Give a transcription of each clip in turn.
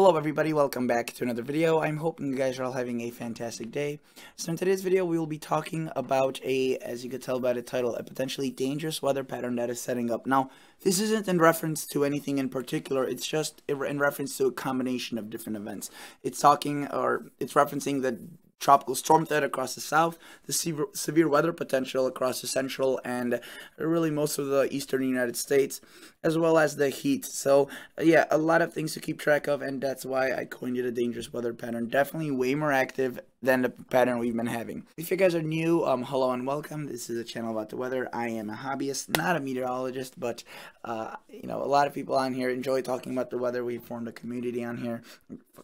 Hello everybody, welcome back to another video. I'm hoping you guys are all having a fantastic day. So in today's video, we will be talking about a, as you could tell by the title, a potentially dangerous weather pattern that is setting up. Now, this isn't in reference to anything in particular, it's just in reference to a combination of different events. It's talking, or it's referencing the tropical storm threat across the south, the severe, severe weather potential across the central and really most of the eastern United States, as well as the heat. So, uh, yeah, a lot of things to keep track of, and that's why I coined it a dangerous weather pattern. Definitely way more active than the pattern we've been having. If you guys are new, um, hello and welcome. This is a channel about the weather. I am a hobbyist, not a meteorologist, but uh, you know, a lot of people on here enjoy talking about the weather. We formed a community on here.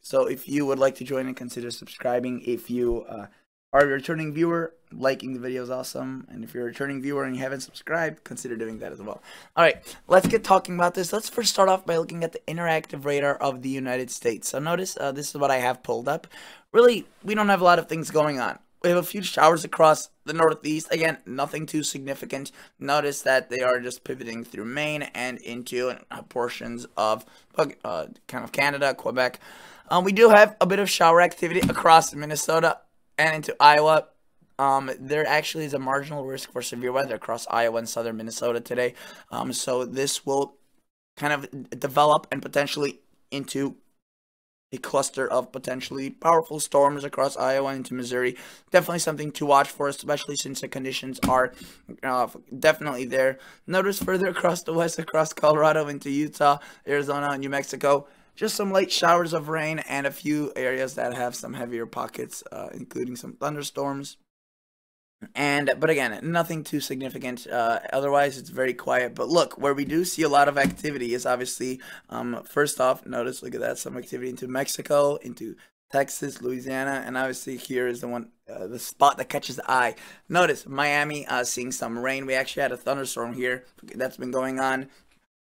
So if you would like to join and consider subscribing, if you uh, are you a returning viewer? Liking the video is awesome. And if you're a returning viewer and you haven't subscribed, consider doing that as well. All right, let's get talking about this. Let's first start off by looking at the interactive radar of the United States. So notice uh, this is what I have pulled up. Really, we don't have a lot of things going on. We have a few showers across the northeast. Again, nothing too significant. Notice that they are just pivoting through Maine and into uh, portions of uh, kind of Canada, Quebec. Um, we do have a bit of shower activity across Minnesota, and into Iowa, um, there actually is a marginal risk for severe weather across Iowa and southern Minnesota today. Um, so this will kind of develop and potentially into a cluster of potentially powerful storms across Iowa into Missouri. Definitely something to watch for, especially since the conditions are uh, definitely there. Notice further across the west, across Colorado into Utah, Arizona, New Mexico, just some light showers of rain and a few areas that have some heavier pockets, uh, including some thunderstorms. And but again, nothing too significant. Uh, otherwise, it's very quiet. But look, where we do see a lot of activity is obviously um, first off, notice look at that some activity into Mexico, into Texas, Louisiana, and obviously here is the one, uh, the spot that catches the eye. Notice Miami uh, seeing some rain. We actually had a thunderstorm here that's been going on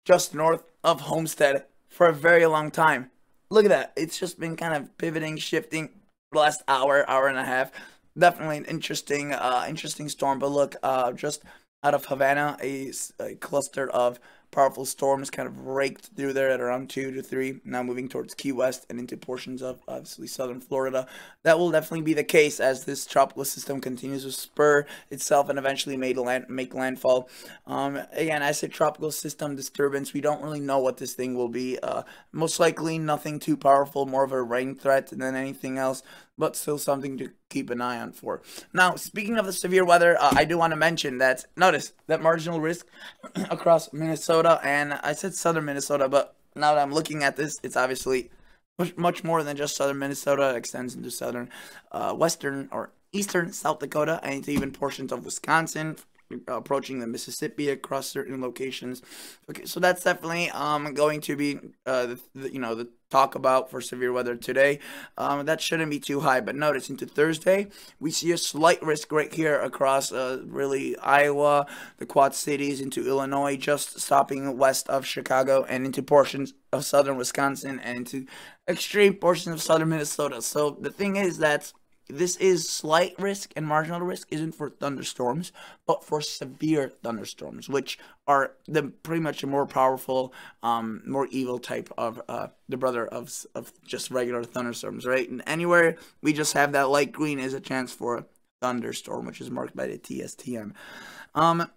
just north of Homestead for a very long time. Look at that. It's just been kind of pivoting, shifting the last hour, hour and a half. Definitely an interesting, uh, interesting storm. But look, uh, just out of Havana, a, a cluster of Powerful storms kind of raked through there at around 2 to 3, now moving towards Key West and into portions of obviously southern Florida. That will definitely be the case as this tropical system continues to spur itself and eventually made land, make landfall. Um, again, as a tropical system disturbance, we don't really know what this thing will be. Uh, most likely nothing too powerful, more of a rain threat than anything else but still something to keep an eye on for. Now, speaking of the severe weather, uh, I do want to mention that, notice, that marginal risk across Minnesota, and I said southern Minnesota, but now that I'm looking at this, it's obviously much, much more than just southern Minnesota. It extends into southern, uh, western, or eastern South Dakota, and even portions of Wisconsin, uh, approaching the Mississippi across certain locations. Okay, so that's definitely um going to be uh the, the you know the talk about for severe weather today. Um, that shouldn't be too high, but notice into Thursday, we see a slight risk right here across uh, really Iowa, the Quad Cities, into Illinois, just stopping west of Chicago and into portions of southern Wisconsin and into extreme portions of southern Minnesota. So the thing is that this is slight risk and marginal risk isn't for thunderstorms, but for severe thunderstorms, which are the pretty much a more powerful, um, more evil type of uh, the brother of of just regular thunderstorms, right? And anywhere we just have that light green is a chance for a thunderstorm, which is marked by the TSTM. Um,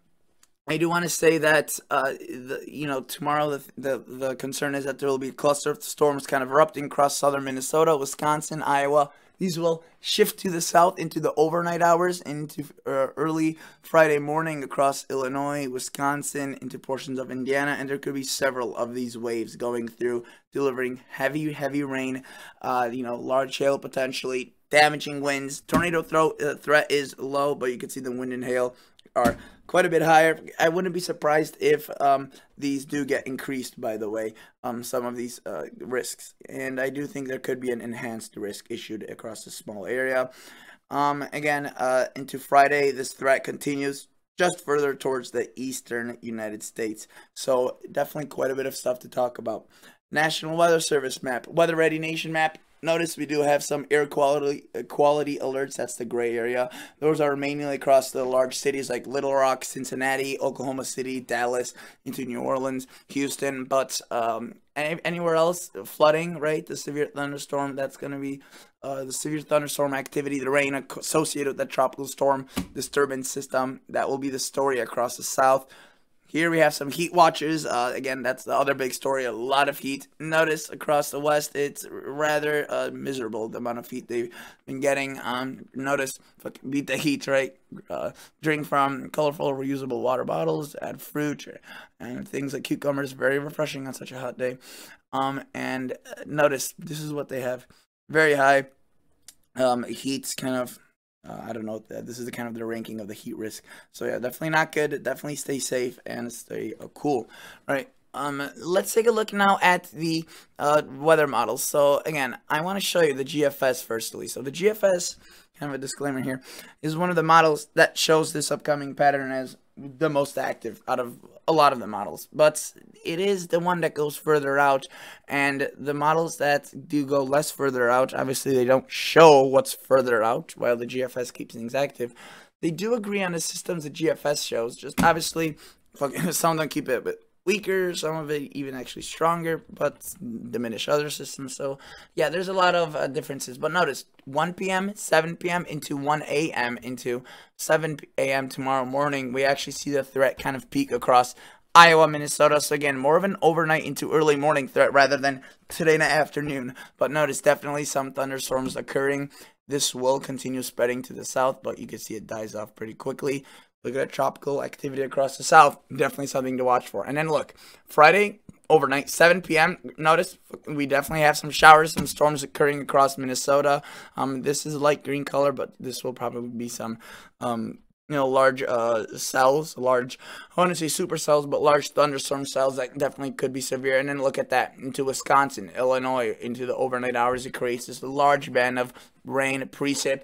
I do want to say that uh, the, you know tomorrow the, the, the concern is that there will be a cluster of storms kind of erupting across southern Minnesota, Wisconsin, Iowa. These will shift to the south into the overnight hours into uh, early Friday morning across Illinois, Wisconsin, into portions of Indiana, and there could be several of these waves going through, delivering heavy, heavy rain. Uh, you know, large hail potentially, damaging winds. Tornado throw, uh, threat is low, but you can see the wind and hail are quite a bit higher. I wouldn't be surprised if um, these do get increased, by the way, um, some of these uh, risks. And I do think there could be an enhanced risk issued across a small area. Um, again, uh, into Friday, this threat continues just further towards the eastern United States. So definitely quite a bit of stuff to talk about. National Weather Service map, Weather Ready Nation map, Notice we do have some air quality quality alerts. That's the gray area. Those are mainly across the large cities like Little Rock, Cincinnati, Oklahoma City, Dallas, into New Orleans, Houston. But um, any, anywhere else, flooding, right? The severe thunderstorm. That's going to be uh, the severe thunderstorm activity, the rain associated with the tropical storm disturbance system. That will be the story across the south. Here we have some heat watches. Uh, again, that's the other big story. A lot of heat. Notice across the West, it's rather uh, miserable the amount of heat they've been getting. Um, notice beat the heat, right? Uh, drink from colorful reusable water bottles, add fruit and things like cucumbers. Very refreshing on such a hot day. Um, and uh, notice this is what they have. Very high um, heats, kind of uh, I don't know. This is the kind of the ranking of the heat risk. So yeah, definitely not good. Definitely stay safe and stay uh, cool. All right. Um, let's take a look now at the uh, weather models. So again, I want to show you the GFS firstly. So the GFS, kind of a disclaimer here, is one of the models that shows this upcoming pattern as the most active out of a lot of the models, but it is the one that goes further out. And the models that do go less further out, obviously they don't show what's further out while the GFS keeps things active. They do agree on the systems the GFS shows, just obviously, fucking some don't keep it, but weaker, some of it even actually stronger, but diminish other systems. So yeah, there's a lot of uh, differences. But notice 1 p.m., 7 p.m. into 1 a.m. into 7 a.m. tomorrow morning, we actually see the threat kind of peak across Iowa, Minnesota. So again, more of an overnight into early morning threat rather than today in the afternoon. But notice definitely some thunderstorms occurring. This will continue spreading to the south, but you can see it dies off pretty quickly. Look at tropical activity across the south. Definitely something to watch for. And then look, Friday overnight, 7 p.m. Notice we definitely have some showers, some storms occurring across Minnesota. Um, this is light green color, but this will probably be some um, you know, large uh, cells, large, I want to say supercells, but large thunderstorm cells that definitely could be severe. And then look at that into Wisconsin, Illinois, into the overnight hours. It creates this large band of rain, precip,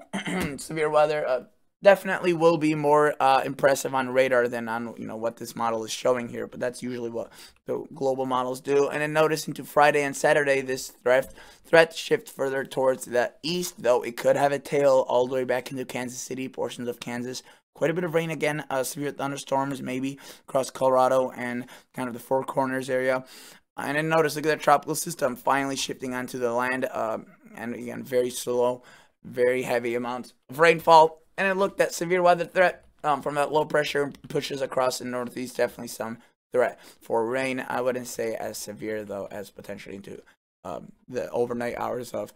severe weather, uh, definitely will be more uh, impressive on radar than on you know what this model is showing here. But that's usually what the global models do. And then notice into Friday and Saturday, this threat threat shift further towards the east, though it could have a tail all the way back into Kansas City, portions of Kansas. Quite a bit of rain again, uh, severe thunderstorms maybe across Colorado and kind of the Four Corners area. And then notice, look at that tropical system finally shifting onto the land. Uh, and again, very slow, very heavy amounts of rainfall and it looked that severe weather threat um, from that low pressure pushes across the northeast. Definitely some threat for rain. I wouldn't say as severe though as potentially into um, the overnight hours of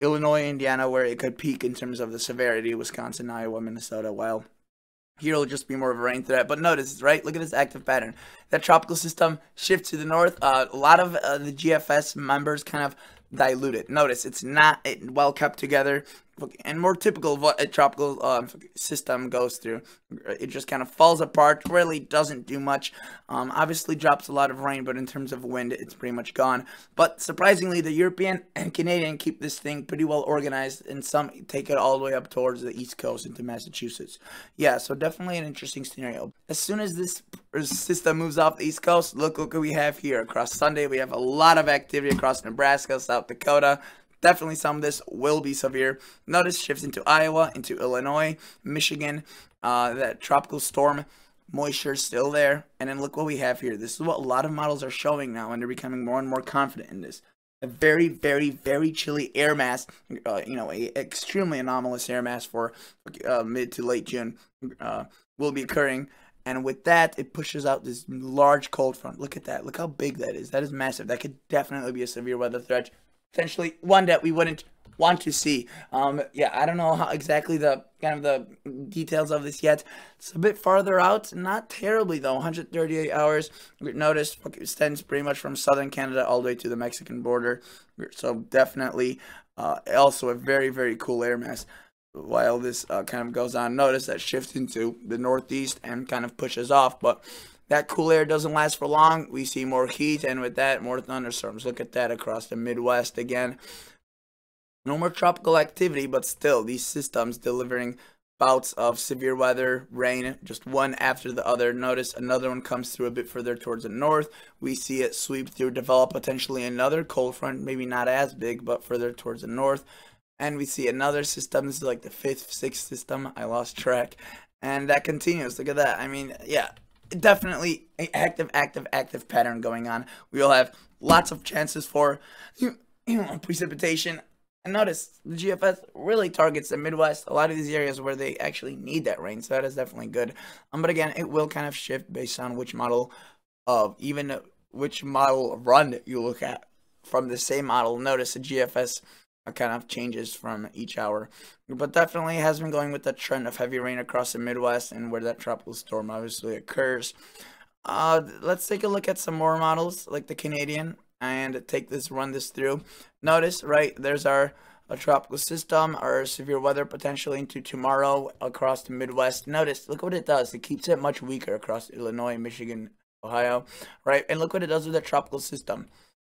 Illinois, Indiana, where it could peak in terms of the severity. Wisconsin, Iowa, Minnesota. Well, here will just be more of a rain threat. But notice, right? Look at this active pattern. That tropical system shifts to the north. Uh, a lot of uh, the GFS members kind of diluted. Notice it's not well kept together and more typical of what a tropical um, system goes through. It just kind of falls apart, really doesn't do much. Um, obviously drops a lot of rain, but in terms of wind, it's pretty much gone. But surprisingly, the European and Canadian keep this thing pretty well organized, and some take it all the way up towards the East Coast into Massachusetts. Yeah, so definitely an interesting scenario. As soon as this system moves off the East Coast, look, look what we have here. Across Sunday, we have a lot of activity across Nebraska, South Dakota, Definitely some of this will be severe. Notice shifts into Iowa, into Illinois, Michigan, uh, that tropical storm moisture still there. And then look what we have here. This is what a lot of models are showing now, and they're becoming more and more confident in this. A very, very, very chilly air mass, uh, you know, a extremely anomalous air mass for uh, mid to late June uh, will be occurring. And with that, it pushes out this large cold front. Look at that. Look how big that is. That is massive. That could definitely be a severe weather threat potentially one that we wouldn't want to see. Um, yeah, I don't know how exactly the kind of the details of this yet. It's a bit farther out, not terribly though. 138 hours. Notice extends pretty much from southern Canada all the way to the Mexican border. So definitely, uh, also a very very cool air mass. While this uh, kind of goes on, notice that shifts into the northeast and kind of pushes off, but that cool air doesn't last for long. We see more heat, and with that, more thunderstorms. Look at that across the Midwest again. No more tropical activity, but still, these systems delivering bouts of severe weather, rain, just one after the other. Notice another one comes through a bit further towards the north. We see it sweep through, develop potentially another cold front, maybe not as big, but further towards the north. And we see another system. This is like the fifth, sixth system. I lost track. And that continues. Look at that. I mean, yeah, definitely an active, active, active pattern going on. We'll have lots of chances for you know, precipitation. And notice the GFS really targets the Midwest, a lot of these areas where they actually need that rain. So that is definitely good. Um, but again, it will kind of shift based on which model of even which model run you look at from the same model. Notice the GFS kind of changes from each hour. But definitely has been going with the trend of heavy rain across the Midwest and where that tropical storm obviously occurs. Uh, let's take a look at some more models like the Canadian and take this, run this through. Notice, right, there's our a tropical system or severe weather potentially into tomorrow across the Midwest. Notice, look what it does. It keeps it much weaker across Illinois, Michigan, Ohio, right? And look what it does with that tropical system.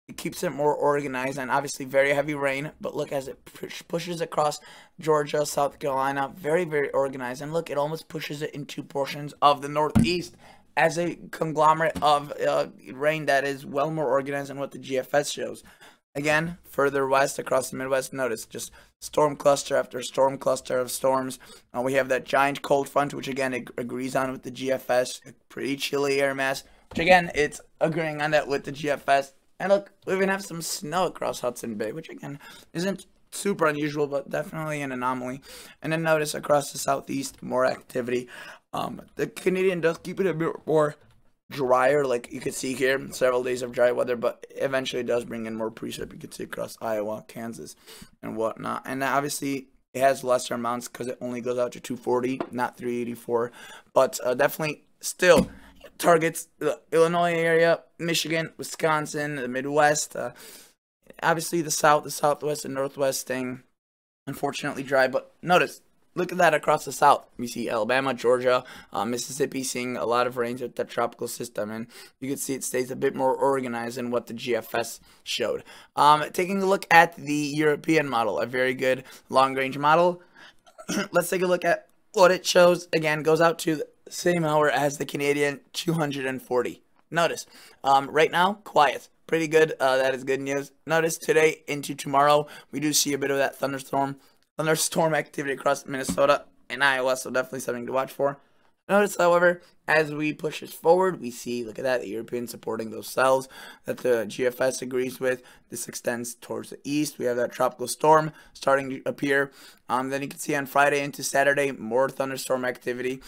It keeps it more organized and obviously very heavy rain, but look as it push pushes across Georgia, South Carolina, very, very organized. And look, it almost pushes it into portions of the Northeast as a conglomerate of uh, rain that is well more organized than what the GFS shows. Again, further west across the Midwest, notice just storm cluster after storm cluster of storms. Uh, we have that giant cold front, which again agrees on with the GFS, pretty chilly air mass, which again it's agreeing on that with the GFS. And look, we even have some snow across Hudson Bay, which again isn't super unusual, but definitely an anomaly. And then notice across the southeast, more activity. Um, the Canadian does keep it a bit more drier, like you could see here, several days of dry weather, but eventually does bring in more precip. You can see across Iowa, Kansas, and whatnot. And obviously, it has lesser amounts because it only goes out to 240, not 384, but uh, definitely still targets the Illinois area, Michigan, Wisconsin, the Midwest. Uh, obviously, the South, the Southwest, and Northwest Thing, unfortunately dry. But notice, look at that across the South. We see Alabama, Georgia, uh, Mississippi seeing a lot of rains with that tropical system. And you can see it stays a bit more organized than what the GFS showed. Um, taking a look at the European model, a very good long range model. Let's take a look at what it shows. Again, goes out to same hour as the Canadian 240. Notice, um, right now, quiet. Pretty good. Uh, that is good news. Notice today into tomorrow, we do see a bit of that thunderstorm, thunderstorm activity across Minnesota and Iowa, so definitely something to watch for. Notice, however, as we push this forward, we see, look at that, the Europeans supporting those cells that the GFS agrees with. This extends towards the east. We have that tropical storm starting to appear. Um, then you can see on Friday into Saturday, more thunderstorm activity.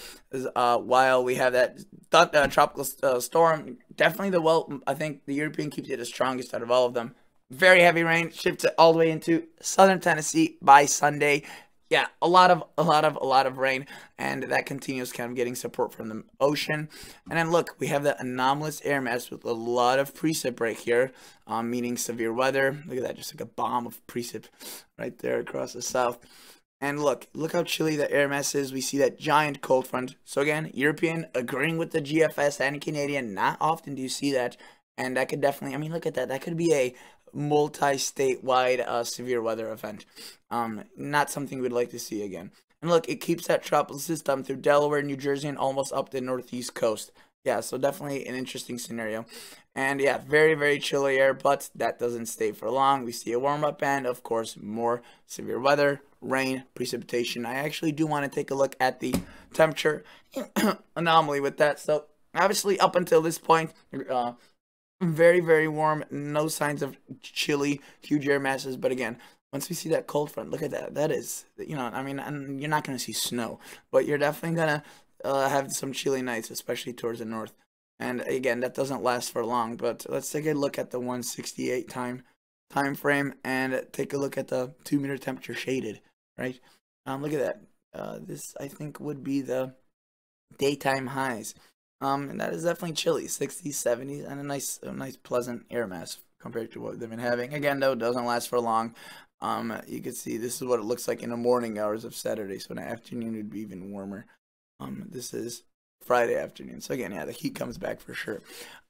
Uh, while we have that th uh, tropical uh, storm, definitely the, well, I think the European keeps it the strongest out of all of them. Very heavy rain shifts it all the way into southern Tennessee by Sunday yeah, a lot of, a lot of, a lot of rain, and that continues kind of getting support from the ocean. And then look, we have the anomalous air mass with a lot of precip right here, um, meaning severe weather. Look at that, just like a bomb of precip right there across the south. And look, look how chilly the air mass is. We see that giant cold front. So again, European agreeing with the GFS and Canadian. Not often do you see that. And that could definitely, I mean, look at that. That could be a multi-statewide uh, severe weather event. Um, not something we'd like to see again. And look, it keeps that tropical system through Delaware, New Jersey, and almost up the northeast coast. Yeah, so definitely an interesting scenario. And yeah, very, very chilly air, but that doesn't stay for long. We see a warm-up and, of course, more severe weather, rain, precipitation. I actually do want to take a look at the temperature anomaly with that. So obviously up until this point, uh, very, very warm. No signs of chilly, huge air masses. But again, once we see that cold front, look at that. That is, you know, I mean, and you're not going to see snow, but you're definitely going to uh, have some chilly nights, especially towards the north. And again, that doesn't last for long, but let's take a look at the 168 time time frame and take a look at the 2 meter temperature shaded, right? Um, look at that. Uh, this, I think, would be the daytime highs. Um, and that is definitely chilly, 60s, 70s, and a nice, a nice pleasant air mass compared to what they've been having. Again, though, it doesn't last for long. Um, you can see this is what it looks like in the morning hours of Saturday. So in the afternoon, it'd be even warmer. Um, this is Friday afternoon. So again, yeah, the heat comes back for sure.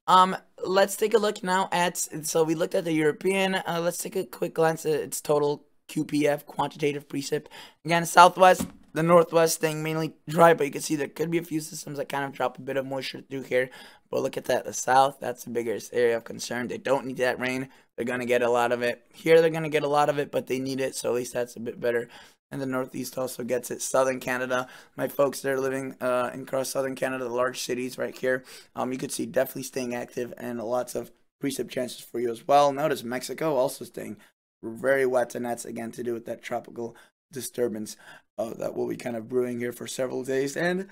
Um, let's take a look now at, so we looked at the European. Uh, let's take a quick glance at its total QPF, quantitative precip. Again, Southwest, the northwest thing mainly dry, but you can see there could be a few systems that kind of drop a bit of moisture through here. But look at that, the south, that's the biggest area of concern. They don't need that rain. They're going to get a lot of it. Here they're going to get a lot of it, but they need it, so at least that's a bit better. And the northeast also gets it. Southern Canada, my folks, that are living uh, across southern Canada, the large cities right here. Um, you could see definitely staying active and lots of precip chances for you as well. Notice Mexico also staying very wet, and that's again to do with that tropical disturbance uh, that will be kind of brewing here for several days. And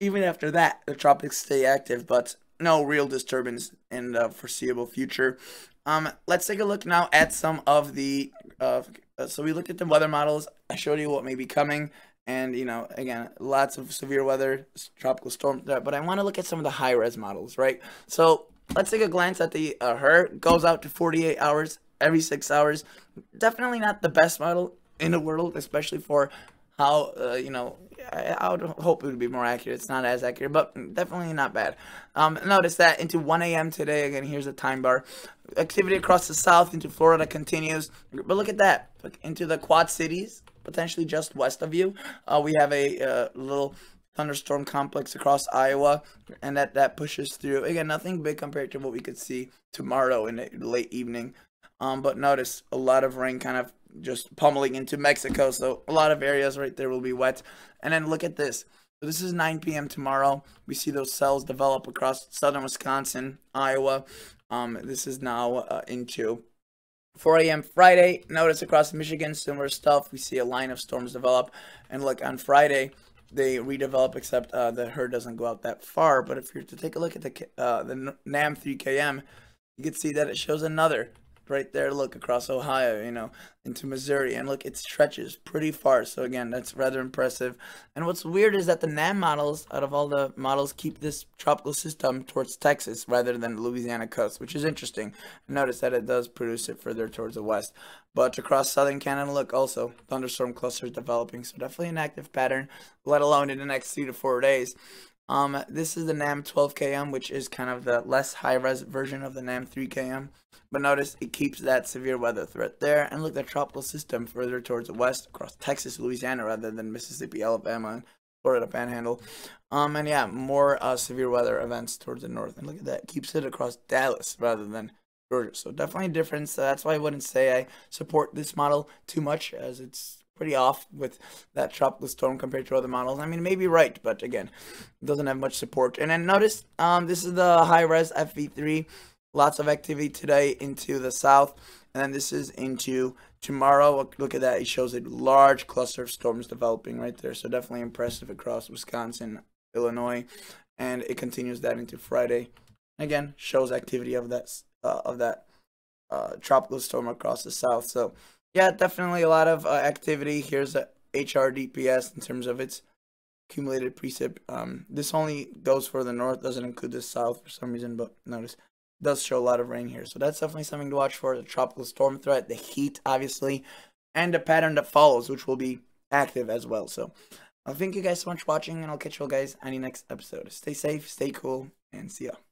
even after that, the tropics stay active, but no real disturbance in the foreseeable future. Um, let's take a look now at some of the, uh, uh so we looked at the weather models. I showed you what may be coming. And, you know, again, lots of severe weather, tropical storm, uh, but I want to look at some of the high-res models, right? So let's take a glance at the uh, her goes out to 48 hours every six hours definitely not the best model in the world, especially for how uh, you know I, I, would hope it would be more accurate. It's not as accurate, but definitely not bad. Um, notice that into 1 a.m. today. Again, here's the time bar. Activity across the south into Florida continues, but look at that into the Quad Cities, potentially just west of you. Uh, we have a uh, little thunderstorm complex across Iowa, and that that pushes through. Again, nothing big compared to what we could see tomorrow in the late evening. Um, but notice a lot of rain kind of just pummeling into Mexico. So a lot of areas right there will be wet. And then look at this. So this is 9 p.m. tomorrow. We see those cells develop across southern Wisconsin, Iowa. Um, this is now uh, into 4 a.m. Friday. Notice across Michigan, similar stuff. We see a line of storms develop. And look, on Friday, they redevelop, except uh, the herd doesn't go out that far. But if you're to take a look at the, uh, the NAM 3KM, you can see that it shows another right there. Look across Ohio, you know, into Missouri, and look, it stretches pretty far. So again, that's rather impressive. And what's weird is that the NAM models, out of all the models, keep this tropical system towards Texas rather than Louisiana coast, which is interesting. Notice that it does produce it further towards the west. But across southern Canada, look, also thunderstorm clusters developing, so definitely an active pattern. Let alone in the next three to four days. Um, this is the NAM 12KM, which is kind of the less high-res version of the NAM 3KM. But notice it keeps that severe weather threat there and look at tropical system further towards the west across Texas, Louisiana, rather than Mississippi, Alabama, and Florida Panhandle. Um, and yeah, more uh, severe weather events towards the north. And look at that, keeps it across Dallas rather than Georgia. So definitely a difference. that's why I wouldn't say I support this model too much, as it's pretty off with that Tropical Storm compared to other models. I mean, maybe right, but again, doesn't have much support. And then notice, um, this is the high-res FV3. Lots of activity today into the south. And then this is into tomorrow. Look at that. It shows a large cluster of storms developing right there. So definitely impressive across Wisconsin, Illinois. And it continues that into Friday. Again, shows activity of that, uh, of that uh, tropical storm across the south. So yeah, definitely a lot of uh, activity. Here's a HRDPS in terms of its accumulated precip. Um, this only goes for the north, doesn't include the south for some reason, but notice does show a lot of rain here. So that's definitely something to watch for, the tropical storm threat, the heat, obviously, and the pattern that follows, which will be active as well. So i uh, thank you guys so much for watching, and I'll catch you guys on the next episode. Stay safe, stay cool, and see ya.